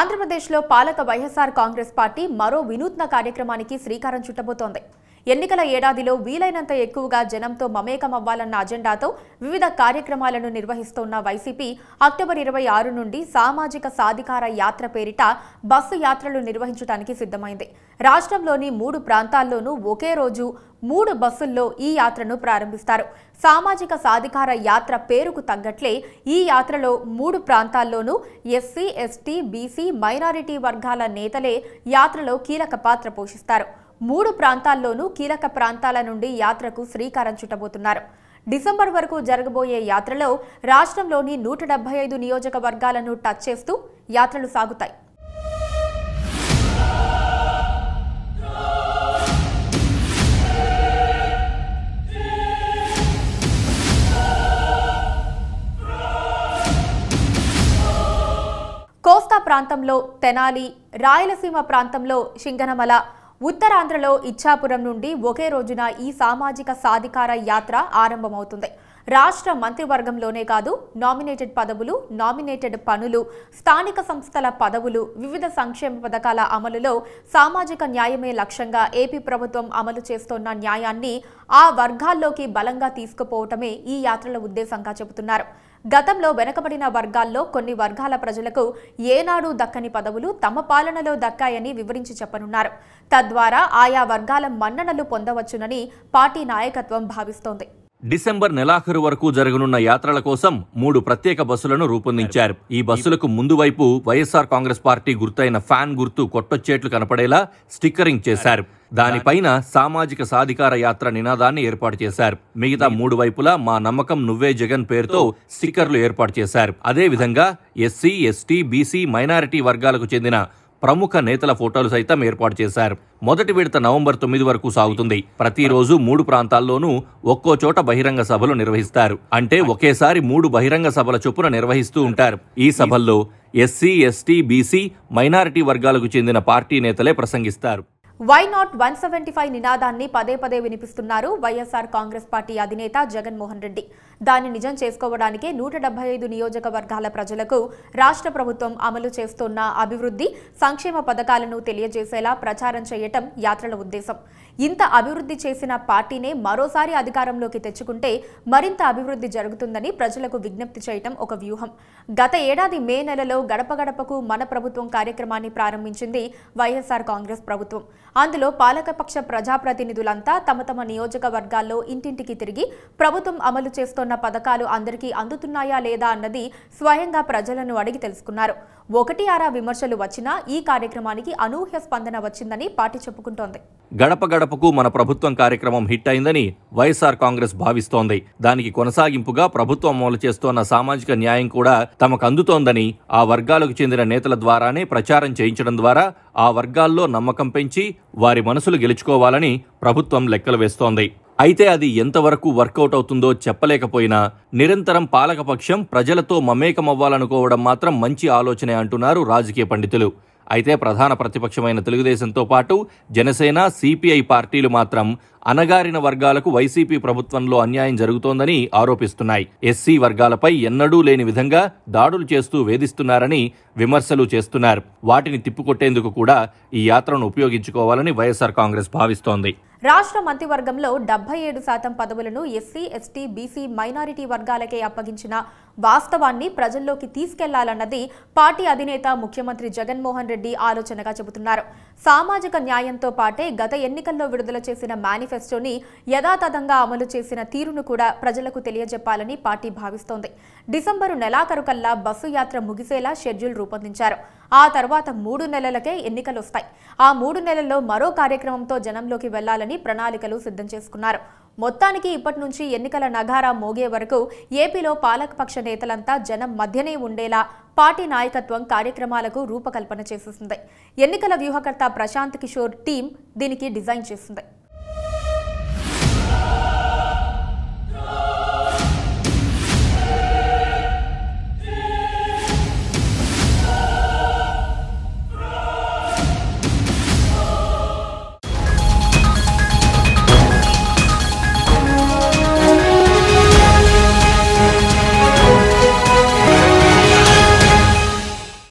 ఆంధ్రప్రదేశ్లో పాలక వైఎస్ఆర్ కాంగ్రెస్ పార్టీ మరో వినూత్న కార్యక్రమానికి శ్రీకారం చుట్టబోతోంది ఎన్నికల ఏడాదిలో వీలైనంత ఎక్కువగా జనంతో మమేకమవ్వాలన్న అజెండాతో వివిధ కార్యక్రమాలను నిర్వహిస్తోన్న వైసీపీ అక్టోబర్ ఇరవై ఆరు నుండి సామాజిక సాధికార యాత్ర పేరిట బస్సు యాత్రలు నిర్వహించడానికి సిద్ధమైంది రాష్ట్రంలోని మూడు ప్రాంతాల్లోనూ ఒకే రోజు మూడు బస్సుల్లో ఈ యాత్రను ప్రారంభిస్తారు సామాజిక సాధికార యాత్ర పేరుకు తగ్గట్లే ఈ యాత్రలో మూడు ప్రాంతాల్లోనూ ఎస్సీ ఎస్టీ బీసీ మైనారిటీ వర్గాల నేతలే యాత్రలో కీలక పాత్ర పోషిస్తారు మూడు ప్రాంతాల్లోనూ కీలక ప్రాంతాల నుండి యాత్రకు శ్రీకారం చుట్టబోతున్నారు డిసెంబర్ వరకు జరగబోయే యాత్రలో రాష్ట్రంలోని నూట డెబ్బై ఐదు నియోజకవర్గాలను టచ్ చేస్తూ యాత్రలు సాగుతాయి కోస్తా ప్రాంతంలో తెనాలి రాయలసీమ ప్రాంతంలో శింగనమల ఉత్తరాంధ్రలో ఇచ్చాపురం నుండి ఒకే రోజున ఈ సామాజిక సాధికార యాత్ర ఆరంభమవుతుంది రాష్ట్ర మంత్రివర్గంలోనే కాదు నామినేటెడ్ పదవులు నామినేటెడ్ పనులు స్థానిక సంస్థల పదవులు వివిధ సంక్షేమ పథకాల అమలులో సామాజిక న్యాయమే లక్ష్యంగా ఏపీ ప్రభుత్వం అమలు చేస్తోన్న న్యాయాన్ని ఆ వర్గాల్లోకి బలంగా తీసుకుపోవటమే ఈ యాత్రల ఉద్దేశంగా చెబుతున్నారు గతంలో వెనకబడిన వర్గాల్లో కొన్ని వర్గాల ప్రజలకు ఏనాడు దక్కని పదవులు తమ పాలనలో దక్కాయని వివరించి చెప్పనున్నారు తద్వారా ఆయా వర్గాల మన్ననలు పొందవచ్చునని పార్టీ నాయకత్వం భావిస్తోంది డిసెంబర్ నెలాఖరు వరకు జరగనున్న యాత్రల కోసం మూడు ప్రత్యేక బస్సులను రూపొందించారు ఈ బస్సులకు ముందు వైపు వైఎస్ఆర్ కాంగ్రెస్ పార్టీ గుర్తైన ఫ్యాన్ గుర్తు కొట్టొచ్చేట్లు కనపడేలా స్టిక్కరింగ్ చేశారు దానిపైన సామాజిక సాధికార యాత్ర నినాదాన్ని ఏర్పాటు చేశారు మిగతా మూడు వైపులా మా నమ్మకం నువ్వే జగన్ పేరుతో స్టిక్కర్లు ఏర్పాటు చేశారు అదే విధంగా ఎస్సీ ఎస్టీ బీసీ మైనారిటీ వర్గాలకు చెందిన ప్రముఖ నేతల ఫోటోలు సైతం ఏర్పాటు చేశారు మొదటి విడత నవంబర్ తొమ్మిది వరకు సాగుతుంది ప్రతిరోజు మూడు ప్రాంతాల్లోనూ ఒక్కో చోట బహిరంగ సభలు నిర్వహిస్తారు అంటే ఒకేసారి మూడు బహిరంగ సభల చొప్పున నిర్వహిస్తూ ఉంటారు ఈ సభల్లో ఎస్సీ ఎస్టీ బీసీ మైనారిటీ వర్గాలకు చెందిన పార్టీ నేతలే ప్రసంగిస్తారు why not one seventy five నినాదాన్ని పదే పదే వినిపిస్తున్నారు వైఎస్ఆర్ కాంగ్రెస్ పార్టీ అధినేత జగన్మోహన్ రెడ్డి దాన్ని నిజం చేసుకోవడానికే నూట డెబ్బై ఐదు నియోజకవర్గాల ప్రజలకు రాష్ట్ర ప్రభుత్వం అమలు చేస్తున్న అభివృద్ధి సంక్షేమ పథకాలను తెలియజేసేలా ప్రచారం చేయటం యాత్రల ఉద్దేశం ఇంత అభివృద్ధి చేసిన పార్టీనే మరోసారి అధికారంలోకి తెచ్చుకుంటే మరింత అభివృద్ధి జరుగుతుందని ప్రజలకు విజ్ఞప్తి చేయటం ఒక వ్యూహం గత ఏడాది మే నెలలో గడప గడపకు మన ప్రభుత్వం కార్యక్రమాన్ని ప్రారంభించింది వైఎస్ఆర్ కాంగ్రెస్ ప్రభుత్వం అందులో పాలకపక్ష ప్రజాప్రతినిధులంతా తమ తమ నియోజకవర్గాల్లో ఇంటింటికి తిరిగి ప్రభుత్వం అమలు చేస్తున్న పథకాలు అందరికీ అందుతున్నాయా లేదా అన్నది స్వయంగా ప్రజలను అడిగి తెలుసుకున్నారు ఒకటి ఆరా విమర్శలు వచ్చినా ఈ కార్యక్రమానికి అనూహ్య స్పందన వచ్చిందని పార్టీ చెప్పుకుంటోంది గడప గడపకు మన ప్రభుత్వం కార్యక్రమం హిట్ అయిందని వైఎస్ఆర్ కాంగ్రెస్ భావిస్తోంది దానికి కొనసాగింపుగా ప్రభుత్వం అమలు చేస్తోన్న సామాజిక న్యాయం కూడా తమకు అందుతోందని ఆ వర్గాలకు చెందిన నేతల ద్వారానే ప్రచారం చేయించడం ద్వారా ఆ వర్గాల్లో నమ్మకం పెంచి వారి మనసులు గెలుచుకోవాలని ప్రభుత్వం లెక్కలు వేస్తోంది అయితే అది ఎంతవరకు వర్కౌట్ అవుతుందో చెప్పలేకపోయినా నిరంతరం పాలకపక్షం ప్రజలతో మమేకమవ్వాలనుకోవడం మాత్రం మంచి ఆలోచనే అంటున్నారు రాజకీయ పండితులు అయితే ప్రధాన ప్రతిపక్షమైన తెలుగుదేశంతో పాటు జనసేన సిపిఐ పార్టీలు మాత్రం అనగారిన వర్గాలకు వైసీపీ ప్రభుత్వంలో అన్యాయం జరుగుతోందని ఆరోపిస్తున్నాయి ఎస్సీ వర్గాలపై ఎన్నడూ లేని విధంగా దాడులు చేస్తూ వేధిస్తున్నారని విమర్శలు చేస్తున్నారు వాటిని తిప్పికొట్టేందుకు కూడా ఈ యాత్రను ఉపయోగించుకోవాలని వైఎస్ఆర్ కాంగ్రెస్ భావిస్తోంది రాష్ట్ర మంత్రివర్గంలో డెబ్బై ఏడు శాతం పదవులను ఎస్సీ ఎస్టీ బీసీ మైనారిటీ వర్గాలకే అప్పగించిన వాస్తవాన్ని ప్రజల్లోకి తీసుకెళ్లాలన్నది పార్టీ అధినేత ముఖ్యమంత్రి జగన్మోహన్ రెడ్డి ఆలోచనగా చెబుతున్నారు సామాజిక న్యాయంతో పాటే గత ఎన్నికల్లో విడుదల చేసిన మేనిఫెస్టోని యథాతథంగా అమలు చేసిన తీరును కూడా ప్రజలకు తెలియజెప్పాలని పార్టీ భావిస్తోంది డిసెంబరు నెలాఖరుకల్లా బస్సు యాత్ర ముగిసేలా షెడ్యూల్ రూపొందించారు ఆ తర్వాత మూడు నెలలకే ఎన్నికలు వస్తాయి ఆ మూడు నెలల్లో మరో కార్యక్రమంతో జనంలోకి వెళ్లాలని ప్రణాళికలు సిద్ధం చేసుకున్నారు మొత్తానికి ఇప్పటి నుంచి ఎన్నికల నగారా మోగే వరకు ఏపీలో పాలకపక్ష నేతలంతా జనం మధ్యనే ఉండేలా పార్టీ నాయకత్వం కార్యక్రమాలకు రూపకల్పన చేస్తుంది ఎన్నికల వ్యూహకర్త ప్రశాంత్ కిషోర్ టీం దీనికి డిజైన్ చేస్తుంది